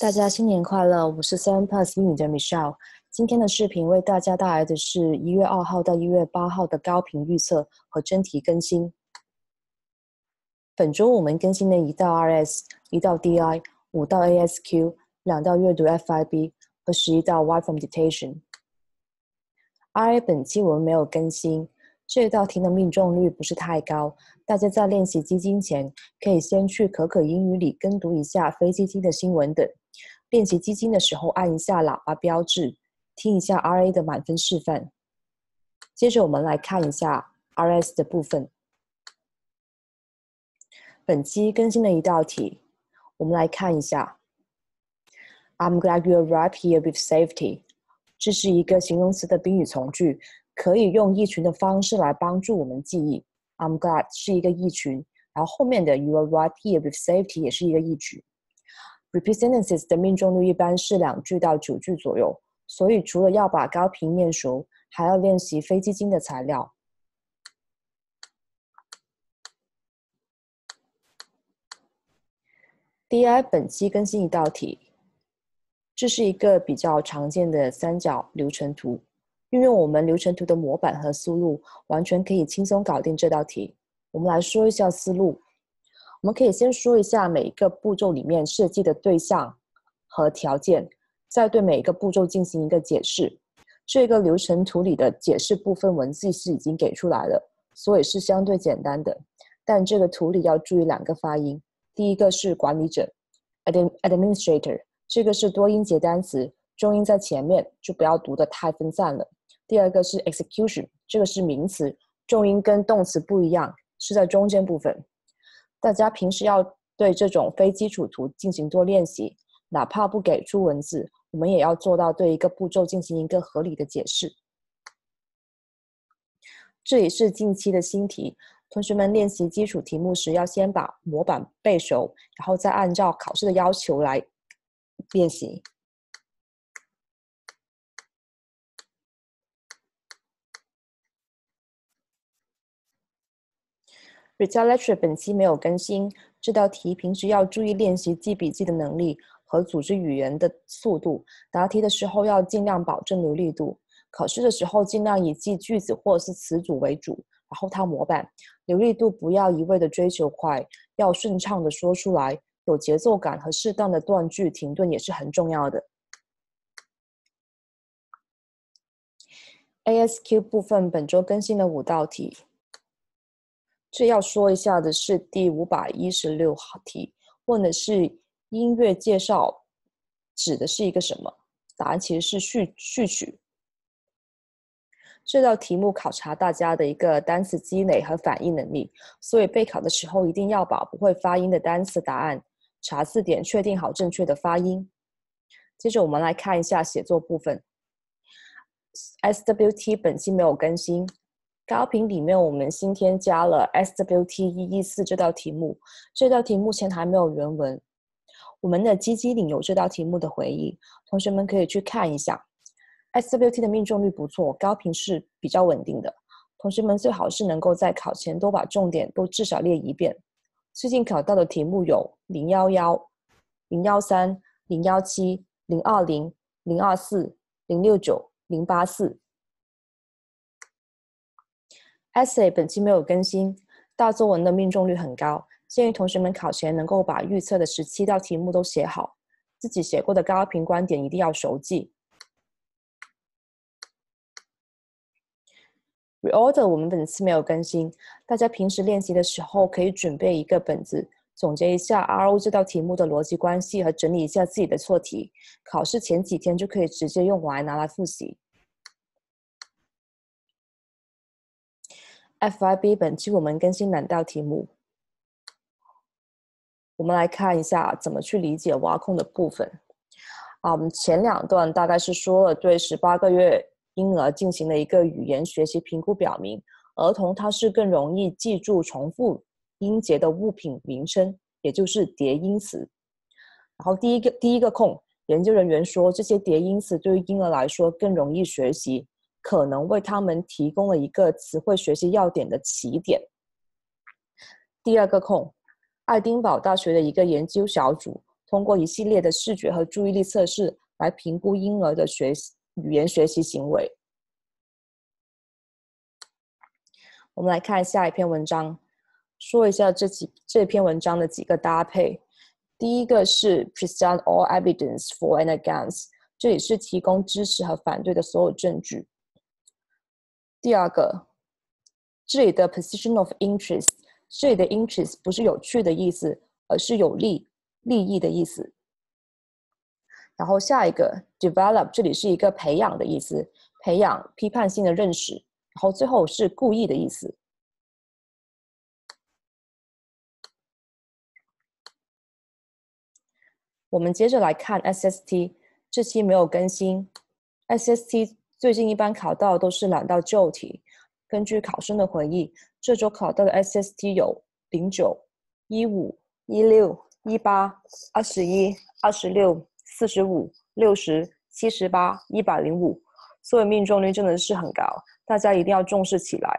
大家新年快乐！我是三 plus 英语的 Michelle。今天的视频为大家带来的是一月二号到一月八号的高频预测和真题更新。本周我们更新了一道 RS，一道 DI，五道 ASQ，两道阅读 FIB 和十一道 f r m d i c t a t i o n RA 本期我们没有更新。这道题的命中率不是太高，大家在练习基金前可以先去可可英语里跟读一下非基金的新闻等。练习基金的时候，按一下喇叭标志，听一下 RA 的满分示范。接着我们来看一下 RS 的部分。本期更新的一道题，我们来看一下。I'm glad you arrived here with safety。这是一个形容词的宾语从句。可以用一群的方式来帮助我们记忆。I'm glad 是一个意群，然后后面的 You are right here with safety 也是一个意群。Repeat sentences 的命中率一般是两句到九句左右，所以除了要把高频念熟，还要练习非基金的材料。DI 本期更新一道题，这是一个比较常见的三角流程图。运用我们流程图的模板和思路，完全可以轻松搞定这道题。我们来说一下思路。我们可以先说一下每一个步骤里面设计的对象和条件，再对每一个步骤进行一个解释。这个流程图里的解释部分文字是已经给出来了，所以是相对简单的。但这个图里要注意两个发音，第一个是管理者，admin administrator，这个是多音节单词，重音在前面，就不要读的太分散了。第二个是 execution，这个是名词，重音跟动词不一样，是在中间部分。大家平时要对这种非基础图进行多练习，哪怕不给出文字，我们也要做到对一个步骤进行一个合理的解释。这也是近期的新题，同学们练习基础题目时，要先把模板背熟，然后再按照考试的要求来练习。r e s u l Lecture 本期没有更新，这道题平时要注意练习记笔记的能力和组织语言的速度。答题的时候要尽量保证流利度，考试的时候尽量以记句子或者是词组为主，然后套模板。流利度不要一味的追求快，要顺畅的说出来，有节奏感和适当的断句停顿也是很重要的。A S Q 部分本周更新了五道题。最要说一下的是第五百一十六题，问的是音乐介绍指的是一个什么？答案其实是序序曲。这道题目考察大家的一个单词积累和反应能力，所以备考的时候一定要把不会发音的单词答案查字典，确定好正确的发音。接着我们来看一下写作部分。SWT 本期没有更新。高频里面，我们新添加了 S W T 一一四这道题目。这道题目前还没有原文，我们的机机领有这道题目的回忆，同学们可以去看一下。S W T 的命中率不错，高频是比较稳定的。同学们最好是能够在考前都把重点都至少列一遍。最近考到的题目有零幺幺、零幺三、零幺七、零二零、零二四、零六九、零八四。Essay 本期没有更新，大作文的命中率很高，建议同学们考前能够把预测的十七道题目都写好，自己写过的高频观点一定要熟记。Reorder 我们本次没有更新，大家平时练习的时候可以准备一个本子，总结一下 RO 这道题目的逻辑关系和整理一下自己的错题，考试前几天就可以直接用完拿来复习。FIB 本期我们更新两道题目，我们来看一下怎么去理解挖空的部分。啊，我们前两段大概是说了对十八个月婴儿进行了一个语言学习评估，表明儿童他是更容易记住重复音节的物品名称，也就是叠音词。然后第一个第一个空，研究人员说这些叠音词对于婴儿来说更容易学习。可能为他们提供了一个词汇学习要点的起点。第二个空，爱丁堡大学的一个研究小组通过一系列的视觉和注意力测试来评估婴儿的学习语言学习行为。我们来看下一篇文章，说一下这几这篇文章的几个搭配。第一个是 present all evidence for and against，这里是提供支持和反对的所有证据。第二个，这里的 position of interest，这里的 interest 不是有趣的意思，而是有利、利益的意思。然后下一个 develop，这里是一个培养的意思，培养批判性的认识。然后最后是故意的意思。我们接着来看 SST，这期没有更新 SST。最近一般考到都是两道旧题，根据考生的回忆，这周考到的 SST 有零九、一五、一六、一八、二十一、二十六、四十五、六十、七十八、一百零五，所以命中率真的是很高，大家一定要重视起来。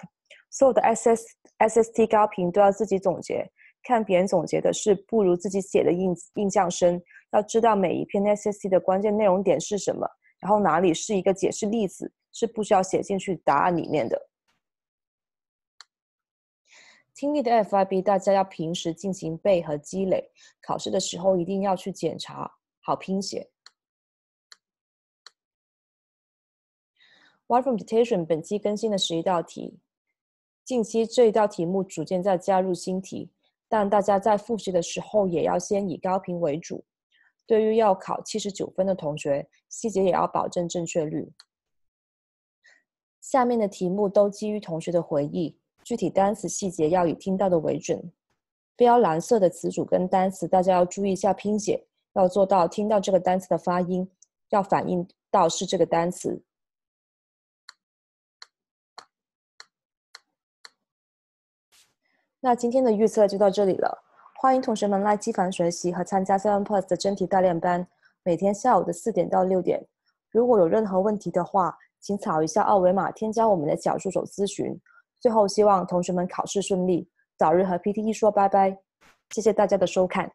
所有的 S S S S T 高频都要自己总结，看别人总结的是不如自己写的印印象深要知道每一篇 S S T 的关键内容点是什么。然后哪里是一个解释例子是不需要写进去答案里面的。听力的 FIB 大家要平时进行背和积累，考试的时候一定要去检查好拼写。w h y from d e t e t i o n 本期更新了十一道题，近期这一道题目逐渐在加入新题，但大家在复习的时候也要先以高频为主。对于要考七十九分的同学，细节也要保证正确率。下面的题目都基于同学的回忆，具体单词细节要以听到的为准。标蓝色的词组跟单词，大家要注意一下拼写，要做到听到这个单词的发音，要反映到是这个单词。那今天的预测就到这里了。欢迎同学们来机房学习和参加 Seven Plus 的真题大练班，每天下午的四点到六点。如果有任何问题的话，请扫一下二维码添加我们的小助手咨询。最后，希望同学们考试顺利，早日和 PTE 说拜拜。谢谢大家的收看。